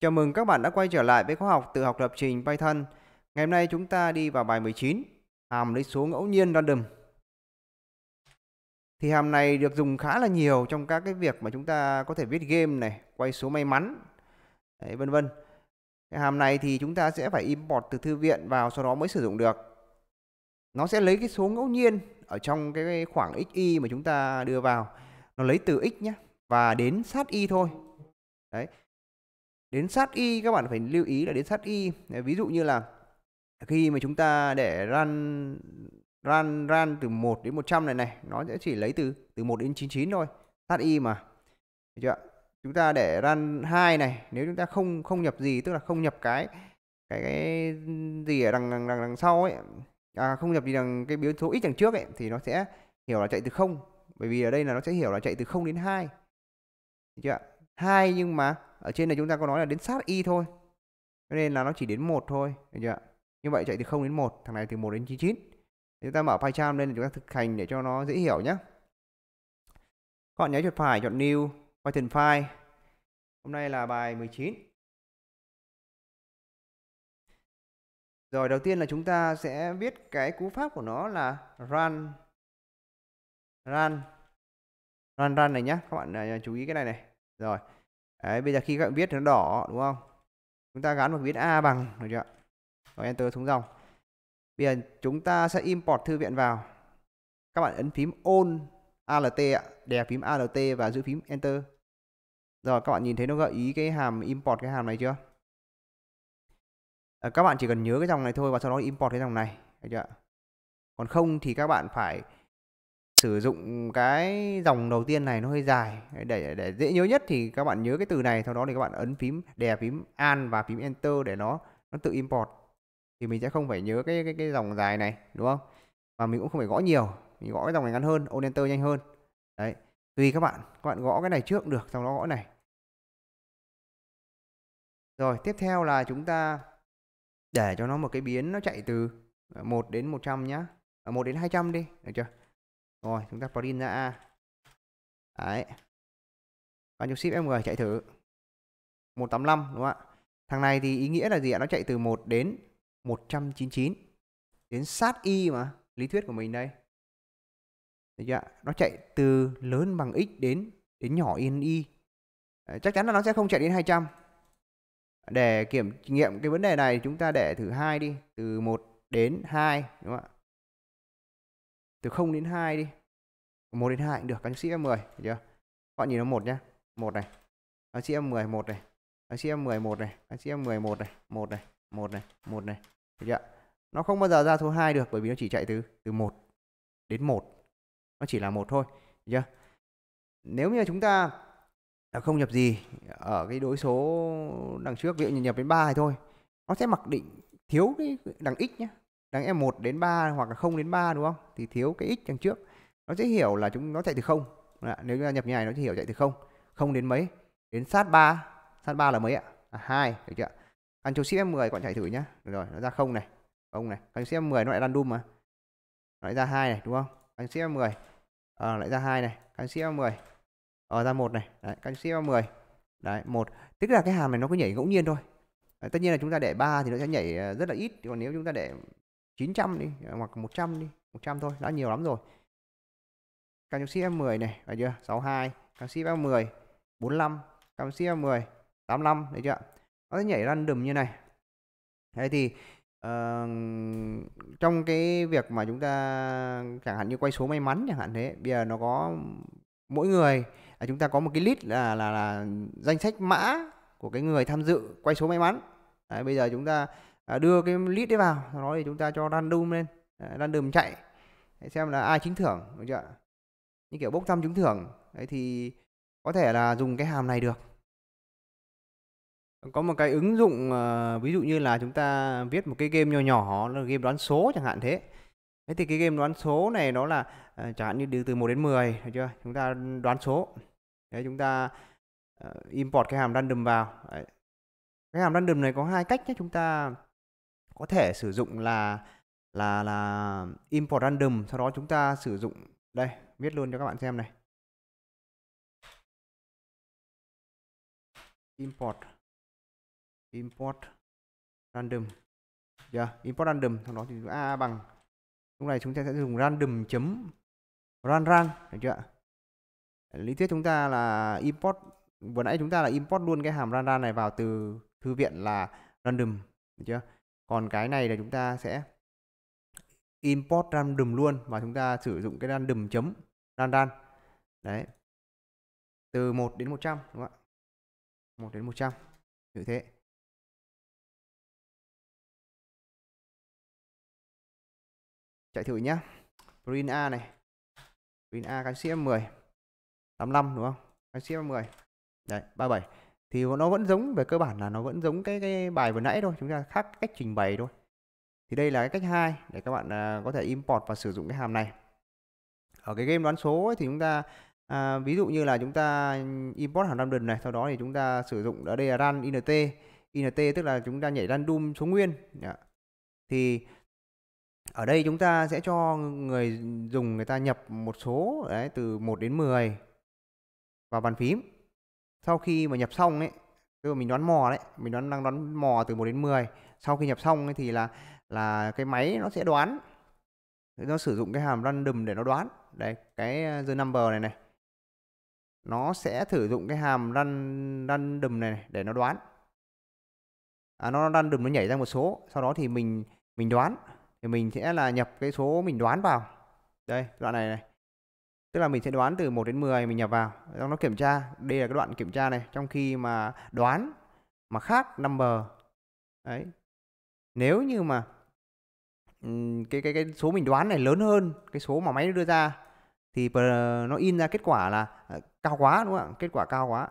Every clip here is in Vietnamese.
Chào mừng các bạn đã quay trở lại với khóa học tự học lập trình Python. Ngày hôm nay chúng ta đi vào bài 19, hàm lấy số ngẫu nhiên random. Thì hàm này được dùng khá là nhiều trong các cái việc mà chúng ta có thể viết game này, quay số may mắn, đấy, vân vân. Cái hàm này thì chúng ta sẽ phải import từ thư viện vào sau đó mới sử dụng được. Nó sẽ lấy cái số ngẫu nhiên ở trong cái khoảng xy mà chúng ta đưa vào, nó lấy từ x nhé và đến sát y thôi. Đấy, đến sát y các bạn phải lưu ý là đến sát y ví dụ như là khi mà chúng ta để run run run từ 1 đến 100 này này nó sẽ chỉ lấy từ từ 1 đến 99 thôi sát y mà được chưa chúng ta để run 2 này nếu chúng ta không không nhập gì tức là không nhập cái cái, cái gì ở đằng đằng đằng, đằng sau ấy à, không nhập gì đằng cái biến số ít đằng trước ấy thì nó sẽ hiểu là chạy từ không bởi vì ở đây là nó sẽ hiểu là chạy từ 0 đến 2 được chưa hai nhưng mà ở trên này chúng ta có nói là đến sát y thôi cho nên là nó chỉ đến một thôi được chưa như vậy chạy từ 0 đến 1 thằng này từ 1 đến 99 chúng ta mở PyCharm lên chúng ta thực hành để cho nó dễ hiểu nhé các bạn nhớ chuột phải chọn new Python file hôm nay là bài 19 rồi đầu tiên là chúng ta sẽ viết cái cú pháp của nó là run run run run này nhé các bạn à, chú ý cái này này rồi Đấy, bây giờ khi các bạn viết nó đỏ đúng không? Chúng ta gắn một viết A bằng được chưa? Rồi enter xuống dòng. Bây giờ chúng ta sẽ import thư viện vào. Các bạn ấn phím on ALT ạ, đè phím ALT và giữ phím enter. Rồi các bạn nhìn thấy nó gợi ý cái hàm import cái hàm này chưa? À, các bạn chỉ cần nhớ cái dòng này thôi và sau đó import cái dòng này, được chưa? Còn không thì các bạn phải sử dụng cái dòng đầu tiên này nó hơi dài để để dễ nhớ nhất thì các bạn nhớ cái từ này sau đó thì các bạn ấn phím đè phím an và phím enter để nó nó tự import thì mình sẽ không phải nhớ cái cái cái dòng dài này đúng không và mình cũng không phải gõ nhiều mình gõ cái dòng này ngắn hơn ôn enter nhanh hơn đấy tùy các bạn các bạn gõ cái này trước được sau đó gõ này rồi tiếp theo là chúng ta để cho nó một cái biến nó chạy từ 1 đến 100 nhá 1 à, đến 200 đi được chưa rồi chúng ta print ra a đấy và nhục ship mg chạy thử 185 đúng không ạ thằng này thì ý nghĩa là gì ạ nó chạy từ 1 đến 199 đến sát y mà lý thuyết của mình đây Đấy chưa? ạ? Nó chạy từ lớn bằng x đến đến nhỏ yên y. Đấy, chắc chắn là nó sẽ không chạy đến 200. Để kiểm nghiệm cái vấn đề này chúng ta để thử hai đi, từ 1 đến 2 đúng không ạ? từ 0 đến 2 đi 1 đến 2 cũng được các sĩ em 10 chưa bạn nhìn nó một nhá một này các sĩ em 10 1 này các sĩ em 10 1 này các sĩ em 10 1 này một này một này một này được chưa nó không bao giờ ra số 2 được bởi vì nó chỉ chạy từ từ 1 đến 1 nó chỉ là một thôi được chưa nếu như chúng ta không nhập gì ở cái đối số đằng trước ví dụ như nhập đến 3 thôi nó sẽ mặc định thiếu cái đằng x nhé đáng em 1 đến 3 hoặc là 0 đến 3 đúng không thì thiếu cái x đằng trước nó sẽ hiểu là chúng nó chạy từ không à, nếu chúng ta nhập như này nó sẽ hiểu chạy từ không không đến mấy đến sát 3 sát 3 là mấy ạ à, 2 được chưa Ctrl Shift F10 bạn chạy thử nhá được rồi nó ra không này không này Ctrl Shift F10 nó lại random mà nó lại ra hai này đúng không Ctrl Shift F10 à, ờ, lại ra hai này Ctrl Shift F10 ờ à, ra một này đấy Ctrl Shift F10 đấy một tức là cái hàm này nó cứ nhảy ngẫu nhiên thôi đấy, tất nhiên là chúng ta để ba thì nó sẽ nhảy ờ, rất là ít còn nếu chúng ta để 900 đi ờ, hoặc 100 đi 100 thôi đã nhiều lắm rồi canxi F10 này phải chưa 62 canxi F10 45 canxi F10 85 đấy chưa nó nhảy random như này thế thì uh, trong cái việc mà chúng ta chẳng hạn như quay số may mắn chẳng hạn thế bây giờ nó có mỗi người là chúng ta có một cái list là là là danh sách mã của cái người tham dự quay số may mắn Đấy, bây giờ chúng ta à, đưa cái lead đấy vào sau đó thì chúng ta cho random lên à, random chạy để xem là ai trúng thưởng được chưa như kiểu bốc thăm trúng thưởng đấy thì có thể là dùng cái hàm này được có một cái ứng dụng ờ, ví dụ như là chúng ta viết một cái game nhỏ nhỏ là game đoán số chẳng hạn thế thế thì cái game đoán số này nó là ờ, chẳng hạn như từ từ 1 đến 10 được chưa chúng ta đoán số đấy chúng ta ờ, import cái hàm random vào đấy. cái hàm random này có hai cách nhé chúng ta có thể sử dụng là là là import random sau đó chúng ta sử dụng đây viết luôn cho các bạn xem này import import random yeah, dạ, import random sau đó thì a bằng lúc này chúng ta sẽ dùng random chấm ran rang được chưa lý thuyết chúng ta là import vừa nãy chúng ta là import luôn cái hàm ran ran này vào từ thư viện là random được chưa còn cái này là chúng ta sẽ import random luôn và chúng ta sử dụng cái random chấm randan đấy từ 1 đến 100 đúng không ạ 1 đến 100 như thế chạy thử nhá print A này print A cái canxi 10 85 đúng không cái canxi 10 đấy 37 thì nó vẫn giống về cơ bản là nó vẫn giống cái cái bài vừa nãy thôi chúng ta khác cách trình bày thôi thì đây là cái cách hai để các bạn à, có thể import và sử dụng cái hàm này ở cái game đoán số ấy, thì chúng ta à, ví dụ như là chúng ta import hàm random này sau đó thì chúng ta sử dụng ở đây là run int int tức là chúng ta nhảy random số nguyên dạ. thì ở đây chúng ta sẽ cho người dùng người ta nhập một số đấy, từ 1 đến 10 vào bàn phím sau khi mà nhập xong ấy tức là mình đoán mò đấy mình đoán đang đoán mò từ 1 đến 10 sau khi nhập xong ấy thì là là cái máy nó sẽ đoán nó sử dụng cái hàm random để nó đoán đây cái ờ, the number này này nó sẽ sử dụng cái hàm run random này, này để nó đoán à, nó random nó nhảy ra một số sau đó thì mình mình đoán thì mình sẽ là nhập cái số mình đoán vào đây đoạn này này Tức là mình sẽ đoán từ 1 đến 10 mình nhập vào, xong nó kiểm tra, đây là cái đoạn kiểm tra này, trong khi mà đoán mà khác number. Đấy. Nếu như mà cái cái cái số mình đoán này lớn hơn cái số mà máy nó đưa ra thì nó in ra kết quả là ờ, cao quá đúng không ạ? Kết quả cao quá.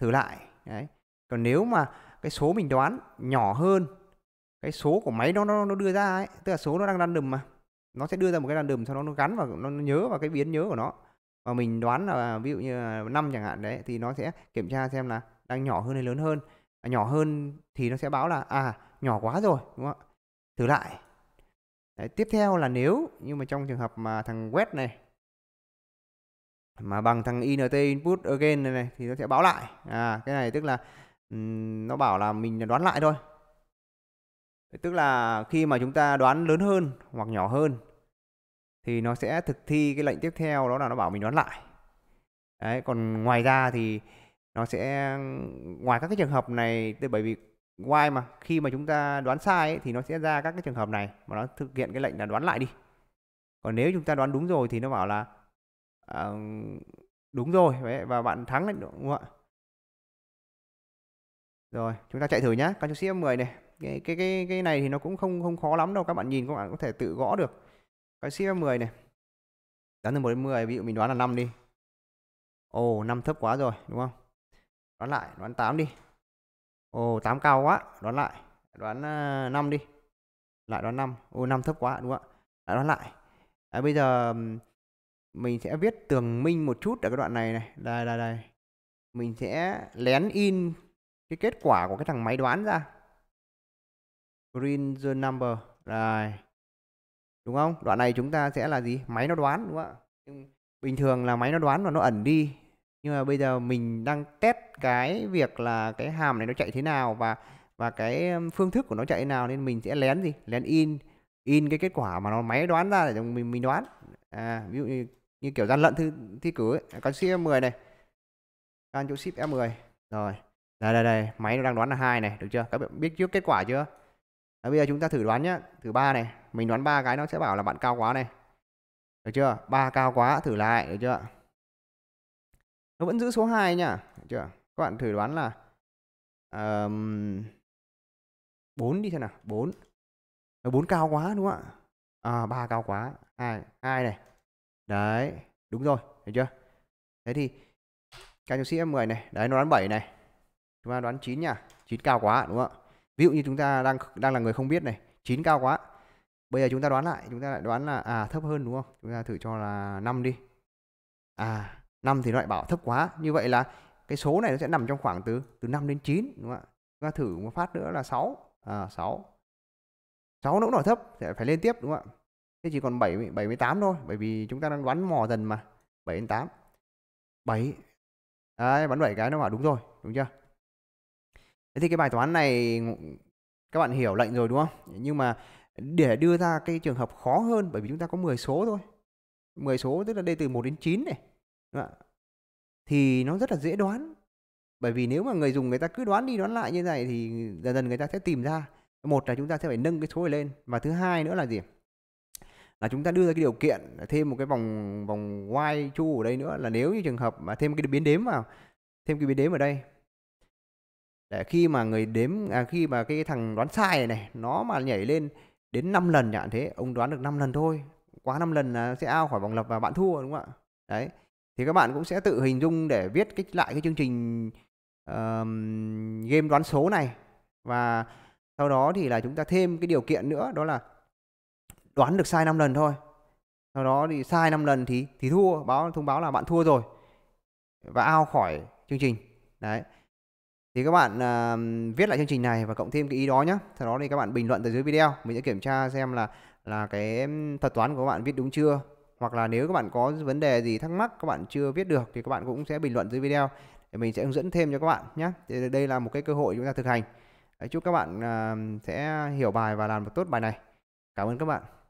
Thử lại. Đấy. Còn nếu mà cái số mình đoán nhỏ hơn cái số của máy nó nó, nó đưa ra ấy, tức là số nó đang random mà nó sẽ đưa ra một cái random sau đó nó gắn vào nó nhớ vào cái biến nhớ của nó và mình đoán là à, ví dụ như năm chẳng hạn đấy thì nó sẽ kiểm tra xem là đang nhỏ hơn hay lớn hơn à, nhỏ hơn thì nó sẽ báo là à nhỏ quá rồi đúng không ạ thử lại đấy, tiếp theo là nếu nhưng mà trong trường hợp mà thằng web này mà bằng thằng int input again này, này thì nó sẽ báo lại à cái này tức là um, nó bảo là mình đoán lại thôi tức là khi mà chúng ta đoán lớn hơn hoặc nhỏ hơn thì nó sẽ thực thi cái lệnh tiếp theo đó là nó bảo mình đoán lại đấy còn ngoài ra thì nó sẽ ngoài các cái trường hợp này bởi vì why mà khi mà chúng ta đoán sai ấy, thì nó sẽ ra các cái trường hợp này mà nó thực hiện cái lệnh là đoán lại đi còn nếu chúng ta đoán đúng rồi thì nó bảo là à, đúng rồi và bạn thắng đấy đúng không ạ rồi chúng ta chạy thử nhá con số 10 này cái cái cái cái này thì nó cũng không không khó lắm đâu các bạn nhìn các bạn có thể tự gõ được cái CF10 này đoán từ 1 đến 10 ví dụ mình đoán là 5 đi ồ oh, 5 thấp quá rồi đúng không đoán lại đoán 8 đi ồ oh, 8 cao quá đoán lại đoán 5 ờ, đi lại đoán 5 ồ oh, 5 thấp quá đúng không ạ lại đoán lại à, bây giờ mình sẽ viết tường minh một chút ở cái đoạn này này đây đây đây mình sẽ lén in cái kết quả của cái thằng máy đoán ra print the number rồi đúng không đoạn này chúng ta sẽ là gì máy nó đoán đúng không ạ bình thường là máy nó đoán và nó ẩn đi nhưng mà bây giờ mình đang test cái việc là cái hàm này nó chạy thế nào và và cái phương thức của nó chạy thế nào nên mình sẽ lén gì lén in in cái kết quả mà nó máy đoán ra để mình mình đoán à ví dụ như, như kiểu gian lận thi, thi cử ấy con ship 10 này con chỗ ship F10 rồi đây đây đây máy nó đang đoán là hai này được chưa các bạn biết trước kết quả chưa đó, à, bây giờ chúng ta thử đoán nhé thử ba này mình đoán ba cái nó sẽ bảo là bạn cao quá này được chưa ba cao quá thử lại được chưa nó vẫn giữ số 2 nhá được chưa các bạn thử đoán là um, 4 đi thế nào 4 4 ờ, cao quá đúng không ạ à, 3 cao quá hai hai này đấy đúng rồi được chưa thế thì các nhạc sĩ em 10 này đấy nó đoán 7 này chúng ta đoán 9 nha 9 cao quá đúng không ạ ví dụ như chúng ta đang đang là người không biết này chín cao quá bây giờ chúng ta đoán lại chúng ta lại đoán là à thấp hơn đúng không chúng ta thử cho là 5 đi à 5 thì nó lại bảo thấp quá như vậy là cái số này nó sẽ nằm trong khoảng từ từ 5 đến 9 đúng không ạ chúng ta thử một phát nữa là 6 à 6 6 nó cũng đòi thấp sẽ phải lên tiếp đúng không ạ thế chỉ còn 7 78 thôi bởi vì chúng ta đang đoán mò dần mà 7 đến 8 7 Đấy, bắn 7 cái nó bảo đúng rồi, đúng chưa? Thế thì cái bài toán này các bạn hiểu lệnh rồi đúng không? Nhưng mà để đưa ra cái trường hợp khó hơn bởi vì chúng ta có 10 số thôi. 10 số tức là đây từ 1 đến 9 này. Đúng không? Thì nó rất là dễ đoán. Bởi vì nếu mà người dùng người ta cứ đoán đi đoán lại như này thì dần dần người ta sẽ tìm ra. Một là chúng ta sẽ phải nâng cái số này lên và thứ hai nữa là gì? là chúng ta đưa ra cái điều kiện thêm một cái vòng vòng while chu ở đây nữa là nếu như trường hợp mà thêm cái biến đếm vào thêm cái biến đếm ở đây để khi mà người đếm à, khi mà cái thằng đoán sai này, này nó mà nhảy lên đến 5 lần chẳng thế ông đoán được 5 lần thôi quá 5 lần là sẽ ao khỏi vòng lập và bạn thua đúng không ạ đấy thì các bạn cũng sẽ tự hình dung để viết cách lại cái chương trình uh, game đoán số này và sau đó thì là chúng ta thêm cái điều kiện nữa đó là đoán được sai 5 lần thôi sau đó thì sai 5 lần thì thì thua báo thông báo là bạn thua rồi và ao khỏi chương trình đấy thì các bạn uh, viết lại chương trình này và cộng thêm cái ý đó nhé sau đó thì các bạn bình luận từ dưới video mình sẽ kiểm tra xem là là cái thuật toán của các bạn viết đúng chưa hoặc là nếu các bạn có vấn đề gì thắc mắc các bạn chưa viết được thì các bạn cũng sẽ bình luận dưới video để mình sẽ hướng dẫn thêm cho các bạn nhé thì đây là một cái cơ hội chúng ta thực hành chúc các bạn uh, sẽ hiểu bài và làm được tốt bài này cảm ơn các bạn